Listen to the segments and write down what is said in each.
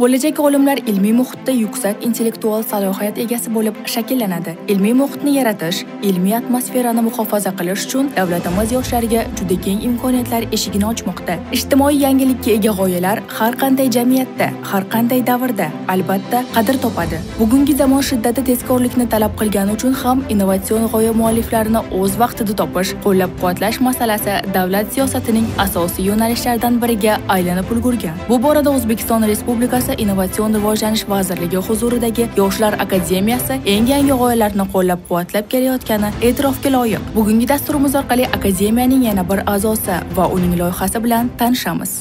Bo'lajak olimlar ilmiy muhitda yuksak intellektual salohiyat egasi bo'lib shakllanadi. Ilmiy muhitni yaratish, ilmiy atmosferani muhofaza qilish uchun davlatimiz yoshlariga juda keng imkoniyatlar eshigini ochmoqda. Ijtimoiy yangilikka ega g'oyalar har qanday jamiyatda, har qanday davrda albatta qadr topadi. Bugungi zamon shiddati tezkorlikni talab qilgani uchun ham innovatsion g'oya mualliflarini o'z vaqtida topish, qo'llab-quvvatlash masalasi davlat siyosatining asosiy yo'nalishlaridan biriga aylanib ulgurgan. Bu borada O'zbekiston Respublikasi sohasi innovatsion rivojlanish vazirligi huzuridagi yoshlar akademiyasi eng yangi g'oyalarni qo'llab quvvatlab kelayotgani e'tirofga loyiq bugungi dasturimiz orqali akademiyaning yana bir a'zosi va uning loyihasi bilan tanishamiz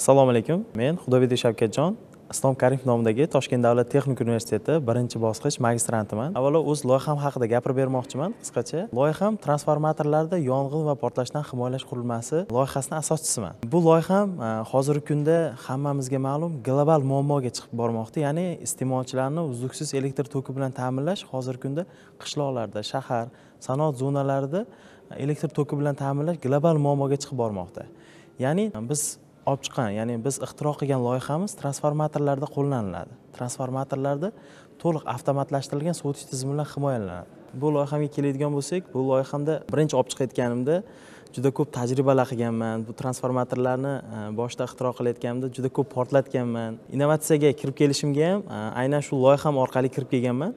assalomu alaykum men xudobedik shavkatjon islom karimov nomidagi toshkent davlat texnika universiteti birinchi bosqich magistrantiman avvalo o'z loyiham haqida gapirib bermoqchiman qisqacha loyiham transformatorlarda yong'in va portlashdan himoyalash qurilmasi loyihasini asoschisiman bu loyiham e, hozirgi kunda hammamizga ma'lum global muammoga chiqib bormoqda ya'ni iste'molchilarni uzluksiz elektr toki bilan ta'minlash hozirgi kunda qishloqlarda shahar sanoat zonalarida elektr toki bilan ta'minlash global muammoga chiqib bormoqda ya'ni biz olib chiqqan ya'ni biz ixtiro qilgan loyihamiz transformatorlarda qo'llaniladi transformatorlarda to'liq avtomatlashtirilgan sovutish tizimi bilan himoyalanadi bu loyihamga keladigan bo'lsak bu loyihamda birinchi olib chiqayotganimda juda ko'p tajribalar qilganman bu transformatorlarni e, boshida ixtiro qilayotganimda juda ko'p portlatganman innovatsiyaga kirib kelishimga ham e, aynan shu loyiham orqali kirib kelganman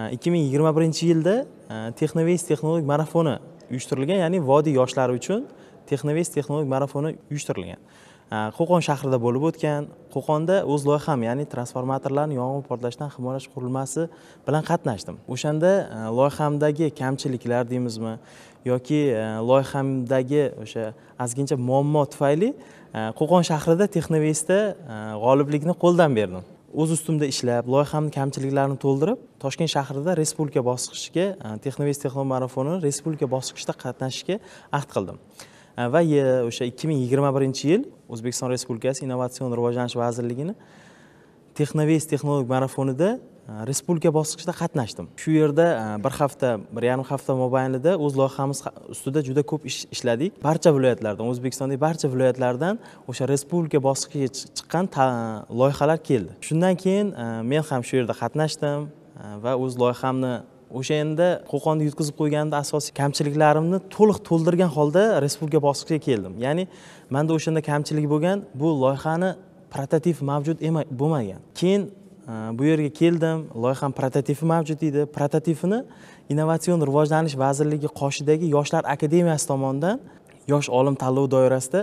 e, ikki ming yigirma birinchi yilda texnovest texnologik marafoni uyushtirilgan ya'ni vodiy yoshlari uchun texnovest texnologik marafoni uyushtirilgan Э, qo'qon shahrida bo'lib o'tgan qo'qonda o'z loyiham ya'ni transformatorlarni yong'in portlashdan himoyalash qurilmasi bilan qatnashdim o'shanda e, loyihamdagi kamchiliklar deymizmi yoki e, loyihamdagi o'sha ozgincha muammo tufayli e, qo'qon shahrida texnovesda g'oliblikni qo'ldan berdim o'z ustimda ishlab loyihamni kamchiliklarini to'ldirib toshkent shahrida respublika bosqichiga texnovest marafoni respublika bosqichida qatnashishga ahd qildim va o'sha ikki ming yigirma birinchi yil o'zbekiston respublikasi innovatsion rivojlanish vazirligini texnovest texnologik marafonida e, respublika bosqichida qatnashdim shu yerda e, bir hafta bir yarim hafta mobaynida o'z loyihamiz ustida juda ko'p ish ishladik barcha viloyatlardan o'zbekistondagi barcha viloyatlardan o'sha respublika bosqichiga chiqqan e, loyihalar keldi shundan keyin men ham shu yerda qatnashdim va o'z loyihamni o'shanda qo'qonni yutqizib qo'yganimda asosiy kamchiliklarimni to'liq to'ldirgan holda respublika bosqichiga keldim ya'ni manda o'shanda kamchilik bo'lgan bu loyihani prototip mavjud bo'lmagan keyin e, bu yerga keldim loyiham prototipi mavjud edi prototipini innovatsion rivojlanish vazirligi qoshidagi yoshlar akademiyasi tomonidan yosh olim tanlovi doirasida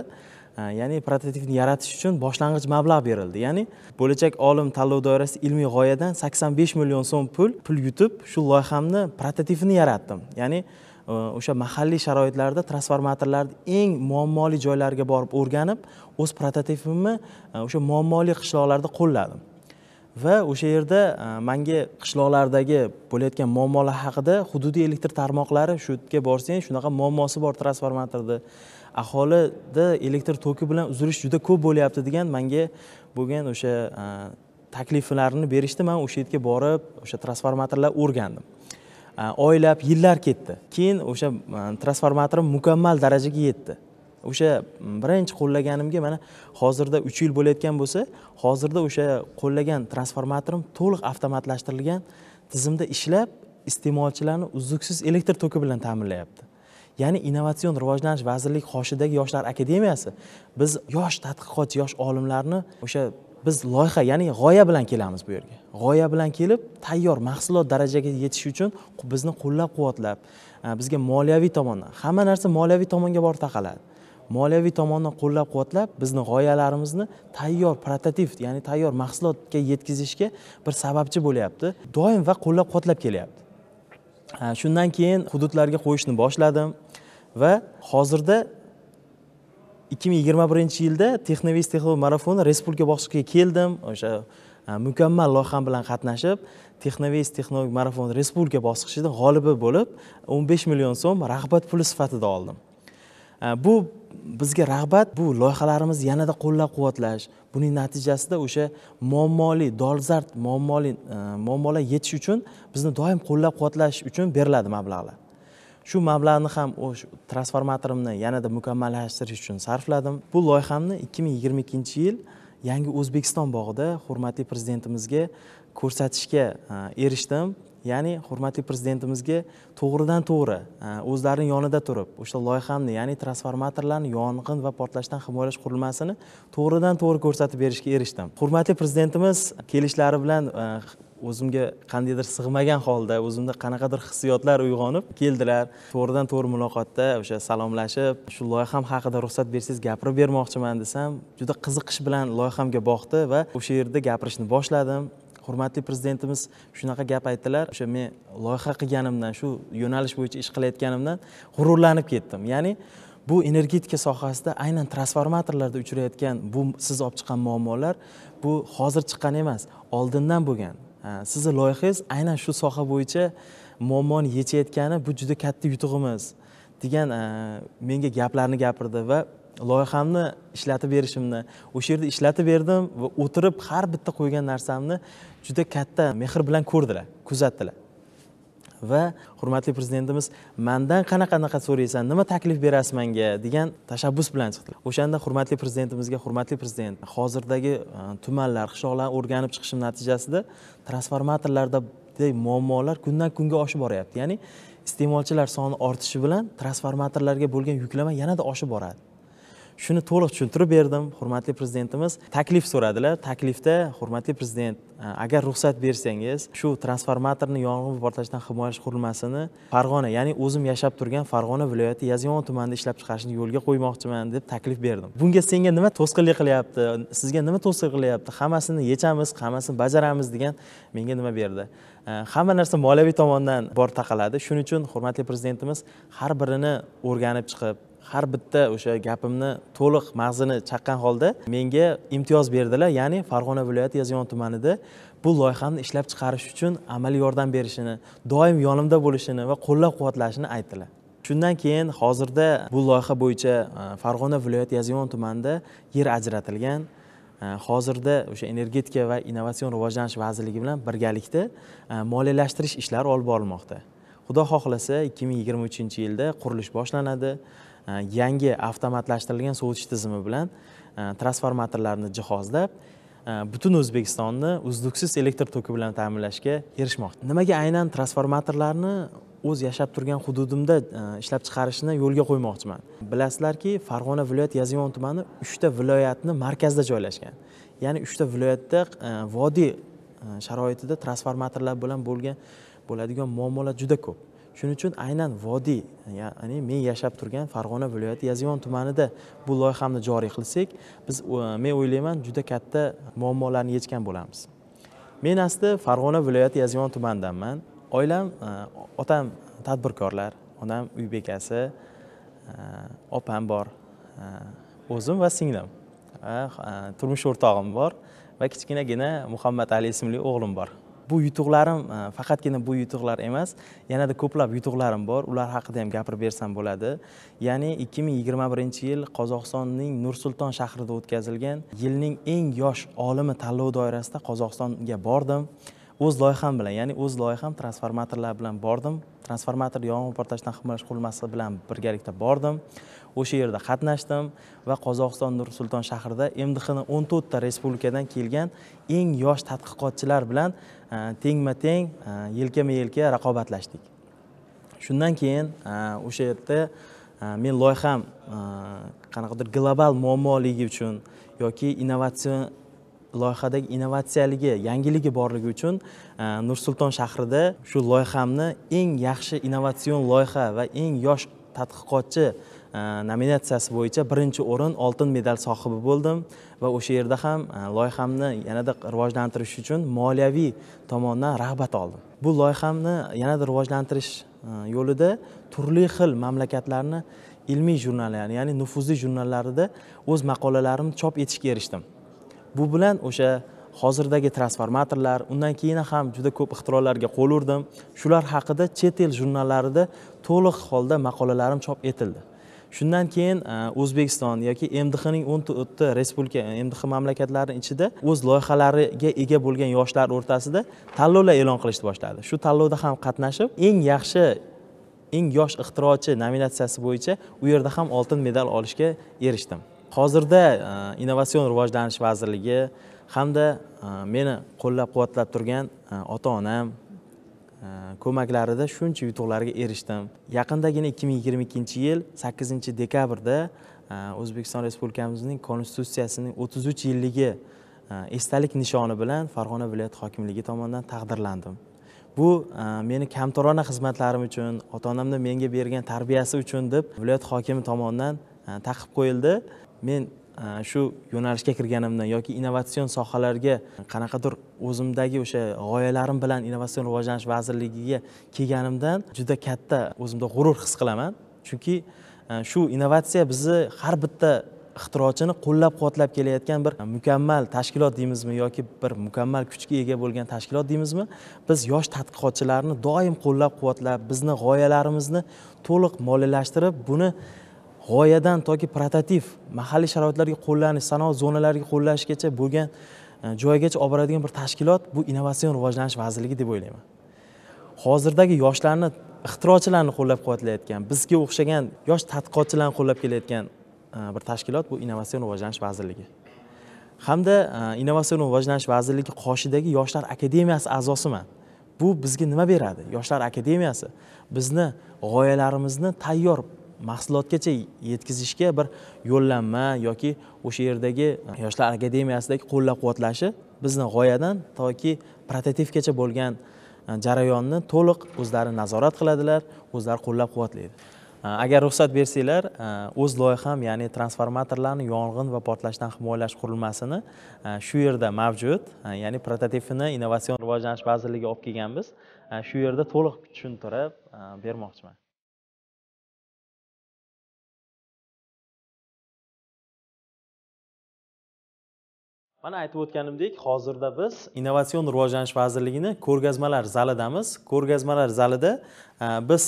ya'ni prototipni yaratish uchun boshlang'ich mablag' berildi ya'ni bo'lajak olim tanlov doirasida ilmiy g'oyadan sakson besh million so'm pul pul yutib shu loyihamni prototipini yaratdim ya'ni e, o'sha mahalliy sharoitlarda transformatorlarni eng muammoli joylariga borib o'rganib o'z prototipimni e, o'sha muammoli qishloqlarda qo'lladim va o'sha yerda e, manga qishloqlardagi bo'layotgan muammolar haqida hududiy elektr tarmoqlari shu yerga borsang shunaqa muammosi bor transformatorni aholida elektr toki bilan uzilish juda ko'p bo'lyapti degan manga bo'lgan o'sha e, takliflarni berishdi man o'sha yerga borib o'sha transformatorlar o'rgandim e, oylab yillar ketdi keyin o'sha e, transformatorim mukammal darajaga yetdi o'sha birinchi qo'llaganimga mana hozirda uch yil bo'layotgan bo'lsa hozirda o'sha qo'llagan transformatorim to'liq avtomatlashtirilgan tizimda ishlab iste'molchilarni uzluksiz elektr toki bilan ta'minlayapti ya'ni innovatsion rivojlanish vazirligi qoshidagi yoshlar akademiyasi biz yosh tadqiqotchi yosh olimlarni o'sha biz loyiha ya'ni g'oya bilan kelamiz bu yerga g'oya bilan kelib tayyor mahsulot darajaga yetish uchun bizni qo'llab quvvatlab e, bizga moliyaviy tomondan hamma narsa moliyaviy tomonga borib taqaladi moliyaviy tomondan qo'llab quvvatlab bizni g'oyalarimizni tayyor prototip ya'ni tayyor mahsulotga yetkazishga bir sababchi bo'lyapti doim va qo'llab quvvatlab kelyapti e, shundan keyin hududlarga qo'yishni boshladim va hozirda ikki ming yigirma birinchi yilda texnovest texnologiya marafoni respublika bosqichiga keldim o'sha e, mukammal loyiham bilan qatnashib texnovest texnolog marafon respublika bosqichida g'olibi bo'lib o'n besh million so'm rag'bat puli sifatida oldim e, bu bizga rag'bat bu loyihalarimizni yanada qo'llab quvvatlash buning natijasida o'sha muammoli dolzarb muammoli e, muammolar yetish uchun bizni doim qo'llab quvvatlash uchun beriladi mablag'lar shu mablag'ni ham o'sha transformatorimni yanada mukammallashtirish uchun sarfladim bu loyihamni ikki ming yigirma ikkinchi yil yangi o'zbekiston bog'ida hurmatli prezidentimizga ko'rsatishga e, erishdim ya'ni hurmatli prezidentimizga to'g'ridan to'g'ri e, o'zlarini yonida turib o'sha loyihamni ya'ni transformatorlarni yong'in va portlashdan himoyalash qurilmasini to'g'ridan to'g'ri ko'rsatib berishga erishdim hurmatli prezidentimiz kelishlari bilan e, o'zimga qandaydir sig'magan holda o'zimda qanaqadir hissiyotlar uyg'onib keldilar to'g'ridan to'g'ri muloqotda o'sha salomlashib shu loyiham haqida ruxsat bersangiz gapirib bermoqchiman desam juda qiziqish bilan loyihamga boqdi va o'sha yerda gapirishni boshladim hurmatli prezidentimiz shunaqa gap aytdilar o'sha men loyiha qilganimdan shu yo'nalish bo'yicha ish qilayotganimdan g'ururlanib ketdim ya'ni bu energetika sohasida aynan transformatorlarda uchrayotgan bu siz olib chiqqan muammolar bu hozir chiqqan emas oldindan bo'lgan sizni loyihangiz aynan shu soha bo'yicha muammoni yechayotgani bu juda katta yutug'imiz degan e, menga gaplarni gapirdi va loyihamni ishlatib berishimni o'sha yerda ishlatib berdim va o'tirib har bitta qo'ygan narsamni juda katta mehr bilan ko'rdilar kuzatdilar va hurmatli prezidentimiz mandan qanaqa anaqa so'raysan nima taklif berasiz manga degan tashabbus bilan chiqdilar o'shanda hurmatli prezidentimizga hurmatli prezident hozirdagi e, tumanlar qishloqlarni o'rganib chiqishim natijasida transformatorlarda muammolar kundan kunga oshib boryapti ya'ni iste'molchilar soni ortishi bilan transformatorlarga bo'lgan yuklama yanada oshib boradi shuni to'liq tushuntirib berdim hurmatli prezidentimiz taklif so'radilar taklifda hurmatli prezident agar ruxsat bersangiz shu transformatorni yong'in portlashdan himoyalash qurilmasini farg'ona ya'ni o'zim yashab turgan farg'ona viloyati yazyovon tumanida ishlab chiqarishni yo'lga qo'ymoqchiman deb taklif berdim bunga senga nima to'sqinlik qilyapti sizga nima to'sqinlik qilyapti hammasini yechamiz hammasini bajaramiz degan menga nima berdi hamma narsa moliyaviy tomondan bor taqaladi shuning uchun hurmatli prezidentimiz har birini o'rganib chiqib har bitta o'sha gapimni to'liq mag'zini chaqqan holda menga imtiyoz berdilar ya'ni farg'ona viloyati yozyovon tumanida bu loyihani ishlab chiqarish uchun amaliy yordam berishini doim yonimda bo'lishini va qo'llab quvvatlashini aytdilar shundan keyin hozirda bu loyiha bo'yicha e, farg'ona viloyati yozyovon tumanida yer ajratilgan e, hozirda o'sha energetika va innovatsion rivojlanish vazirligi bilan birgalikda e, moliyalashtirish ishlari olib borilmoqda xudo xohlasa ikki ming yigirma uchinchi yilda qurilish boshlanadi Э, yangi avtomatlashtirilgan sovutish tizimi bilan э, transformatorlarni jihozlab э, butun o'zbekistonni uzluksiz elektr toki bilan ta'minlashga erishmoqda nimaga aynan transformatorlarni o'z yashab turgan hududimda e, ishlab chiqarishni yo'lga qo'ymoqchiman bilasizlarki farg'ona viloyati yozyovon tumani uchta viloyatni markazida joylashgan ya'ni uchta viloyatda e, vodiy e, sharoitida transformatorlar bilan bo'lgan bo'ladigan muammolar juda ko'p shuning uchun aynan vodiy ya'ni men yashab turgan farg'ona viloyati yozyovon tumanida bu loyihamni joriy qilsak biz men o'ylayman juda katta muammolarni yechgan bo'lamiz men asli farg'ona viloyati yozyovon tumanidanman oilam e, otam tadbirkorlar onam uy bekasi e, opam bor e, o'zim va singlim turmush o'rtog'im bor va kichkinagina muhammad ali ismli o'g'lim bor bu yutuqlarim e, faqatgina bu yutuqlar emas yanada ko'plab yutuqlarim bor ular haqida ham gapirib bersam bo'ladi ya'ni 2021 yil qozog'istonning nursulton shahrida o'tkazilgan yilning eng yosh olimi tanlovi doirasida qozog'istonga bordim o'z loyiham bilan ya'ni o'z loyiham transformatorlar bilan bordim transformator yong'in portlashdan himoyalash qurilmasi bilan birgalikda bordim o'sha yerda qatnashdim va qozog'iston nur sulton shahrida mdhni o'n to'rtta respublikadan kelgan eng yosh tadqiqotchilar bilan e, tengma teng e, yelkama yelka raqobatlashdik shundan keyin e, o'sha yerda men loyiham qanaqadir global muammoligi uchun yoki innovatsion loyihadagi innovatsiyaligi yangiligi borligi uchun e, nursulton shahrida shu loyihamni eng yaxshi innovatsion loyiha va eng yosh tadqiqotchi e, nominatsiyasi bo'yicha birinchi o'rin oltin medal sohibi bo'ldim va o'sha yerda ham e, loyihamni yanada rivojlantirish uchun moliyaviy tomondan rag'bat oldim bu loyihamni yanada rivojlantirish yo'lida turli xil mamlakatlarni ilmiy jurnal ya'ni nufuzli jurnallarida o'z maqolalarimni chop etishga erishdim bu bilan o'sha hozirdagi transformatorlar undan keyin ham juda ko'p ixtirolarga qo'l urdim shular haqida chet el jurnallarida to'liq holda maqolalarim chop etildi shundan keyin e, o'zbekiston yoki mdhning o'n to'rtta respublika e, mdh mamlakatlarini ichida o'z loyihalariga ega bo'lgan yoshlar o'rtasida tanlovlar e'lon qilishni boshladi shu tanlovda ham qatnashib eng yaxshi eng yosh ixtirochi nominatsiyasi bo'yicha u yerda ham oltin medal olishga erishdim hozirda e, innovatsion rivojlanish vazirligi hamda e, meni qo'llab quvvatlab turgan e, ota onam ko'maklarida shuncha yutuqlarga erishdim yaqindagina ikki ming yigirma ikkinchi yil sakkizinchi dekabrda o'zbekiston respublikamizning konstitutsiyasining o'ttiz uch yilligi esdalik nishoni bilan farg'ona viloyati hokimligi tomonidan taqdirlandim bu meni kamtarona xizmatlarim uchun ota onamni menga bergan tarbiyasi uchun deb viloyat hokimi tomonidan taqib qo'yildi men e, shu yo'nalishga kirganimdan yoki innovatsion sohalarga qanaqadir o'zimdagi o'sha g'oyalarim bilan innovatsion rivojlanish vazirligiga kelganimdan juda katta o'zimda g'urur his qilaman chunki e, shu innovatsiya bizni har bitta ixtirochini qo'llab quvvatlab kelayotgan bir mukammal tashkilot deymizmi yoki bir mukammal kuchga ega bo'lgan tashkilot deymizmi biz yosh tadqiqotchilarni doim qo'llab quvvatlab bizni g'oyalarimizni to'liq moliyalashtirib buni g'oyadan toki prototip mahalliy sharoitlarga qo'llanish sanoat zonalariga qo'llanishgacha bo'lgan e, joygacha olib boradigan bir tashkilot bu innovatsion rivojlanish vazirligi deb o'ylayman hozirdagi yoshlarni ixtirochilarni qo'llab quvvatlayotgan bizga o'xshagan yosh tadqiqotchilarni qo'llab kelayotgan e, bir tashkilot bu innovatsion rivojlanish vazirligi hamda e, innovatsion rivojlanish vazirligi qoshidagi yoshlar akademiyasi a'zosiman bu bizga nima beradi yoshlar akademiyasi bizni g'oyalarimizni tayyor mahsulotgacha yetkazishga bir yo'llanma yoki o'sha yerdagi e, yoshlar akademiyasidagi qo'llab quvvatlashi bizni g'oyadan toki prototipgacha bo'lgan e, jarayonni to'liq o'zlari nazorat qiladilar o'zlari qo'llab quvvatlaydi e, agar ruxsat bersanglar o'z loyiham ya'ni transformatorlarni yong'in va portlashdan himoyalash qurilmasini shu yerda mavjud ya'ni prototipini innovatsion rivojlanish vazirligiga olib kelganmiz shu yerda to'liq tushuntirib bermoqchiman mana aytib o'tganimdek hozirda biz innovatsion rivojlanish vazirligini ko'rgazmalar zalidamiz ko'rgazmalar zalida e, biz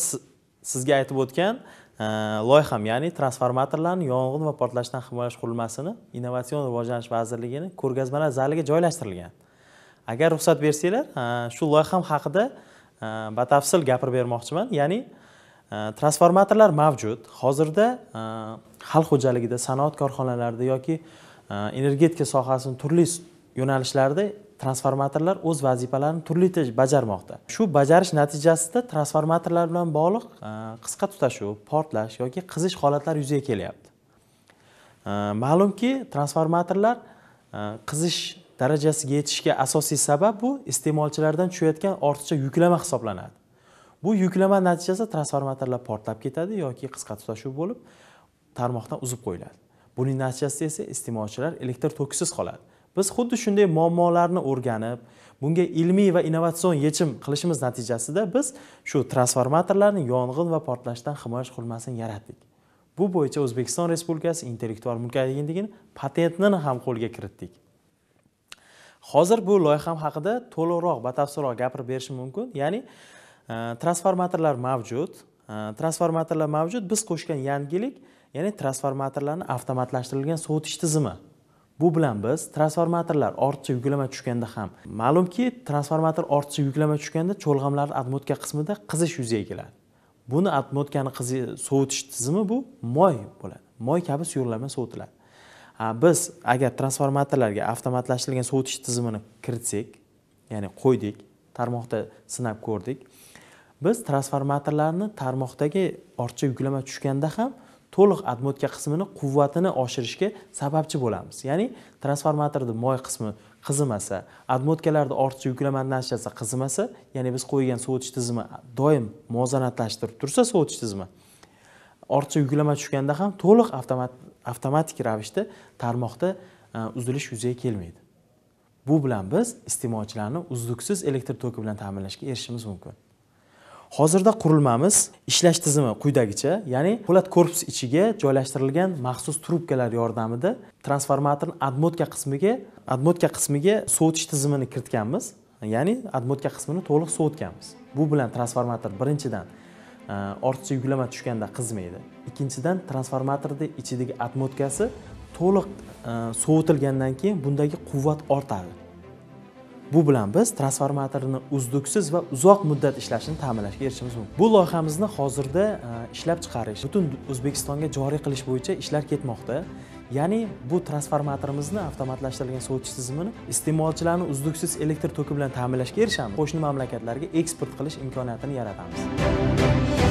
sizga aytib o'tgan e, loyiham ya'ni transformatorlarni yong'in va portlashdan himoyalash qurilmasini innovatsion rivojlanish vazirligini ko'rgazmalar zaliga joylashtirilgan agar ruxsat bersanglar e, shu loyiham haqida batafsil gapirib bermoqchiman ya'ni transformatorlar mavjud hozirda xalq xo'jaligida sanoat korxonalarida yoki energetika э, sohasini turli yo'nalishlarda transformatorlar o'z vazifalarini turlicha bajarmoqda shu bajarish natijasida transformatorlar bilan bog'liq e, qisqa tutashuv portlash yoki qizish holatlari yuzaga kelyapti e, ma'lumki transformatorlar e, qizish darajasiga yetishga asosiy sabab bu iste'molchilardan tushayotgan ortiqcha yuklama hisoblanadi bu yuklama natijasida transformatorlar portlab ketadi yoki qisqa tutashuv bo'lib tarmoqdan uzib qo'yiladi buning natijasida esa iste'molchilar elektr tokisiz qoladi biz xuddi shunday muammolarni o'rganib bunga ilmiy va innovatsion yechim qilishimiz natijasida biz shu transformatorlarni yong'in va portlashdan himoya qurilmasini yaratdik bu bo'yicha o'zbekiston respublikasi intellektual mulk agentligini patentini ham qo'lga kiritdik hozir bu loyiham haqida to'liqroq batafsilroq gapirib berishim mumkin ya'ni e, transformatorlar mavjud e, transformatorlar mavjud biz qo'shgan yangilik ya'ni transformatorlarni avtomatlashtirilgan sovutish tizimi bu bilan biz transformatorlar ortiqcha yuklama tushganda ham ma'lumki transformator ortiqcha yuklama tushganda cho'lg'amlarni atmotka qismida qizish yuzaga keladi buni atmotkani sovutish tizimi bu moy bo'ladi moy kabi bilan sovutiladi biz agar transformatorlarga avtomatlashtirilgan sovutish tizimini kiritsak ya'ni qo'ydik tarmoqda sinab ko'rdik biz transformatorlarni tarmoqdagi ortiqcha yuklama tushganda ham to'liq atmotka qismini quvvatini oshirishga sababchi bo'lamiz ya'ni transformatorni moy qismi qizimasa atmotkalarda ortiqcha yuklamani natijasida qizimasa ya'ni biz qo'ygan sovutish tizimi doim muvozanatlashtirib tursa sovutish tizimi ortiqcha yuklama tushganda ham to'liq avtomat avtomatik ravishda tarmoqda e, uzilish yuzaga kelmaydi bu bilan biz iste'molchilarni uzluksiz elektr toki bilan ta'minlashga erishishimiz mumkin hozirda qurilmamiz ishlash tizimi quyidagicha ya'ni po'lat korpus ichiga joylashtirilgan maxsus trubkalar yordamida transformatorni odmotka qismiga odmotka qismiga sovutish tizimini kiritganmiz ya'ni odmotka qismini to'liq sovutganmiz bu bilan transformator birinchidan e, ortiqcha yuklama tushganda qizmaydi ikkinchidan transformatorni ichidagi odmotkasi to'liq e, sovutilgandan keyin bundagi quvvat ortadi bu bilan biz transformatorni uzluksiz va uzoq muddat ishlashini ta'minlashga erishishimiz mumkin bu loyihamizni hozirda e, ishlab chiqarish butun o'zbekistonga joriy qilish bo'yicha ishlar ketmoqda ya'ni bu transformatorimizni avtomatlashtirilgan sovutish tizimini iste'molchilarni uzluksiz elektr toki bilan ta'minlashga erishamiz qo'shni mamlakatlarga eksport qilish imkoniyatini yaratamiz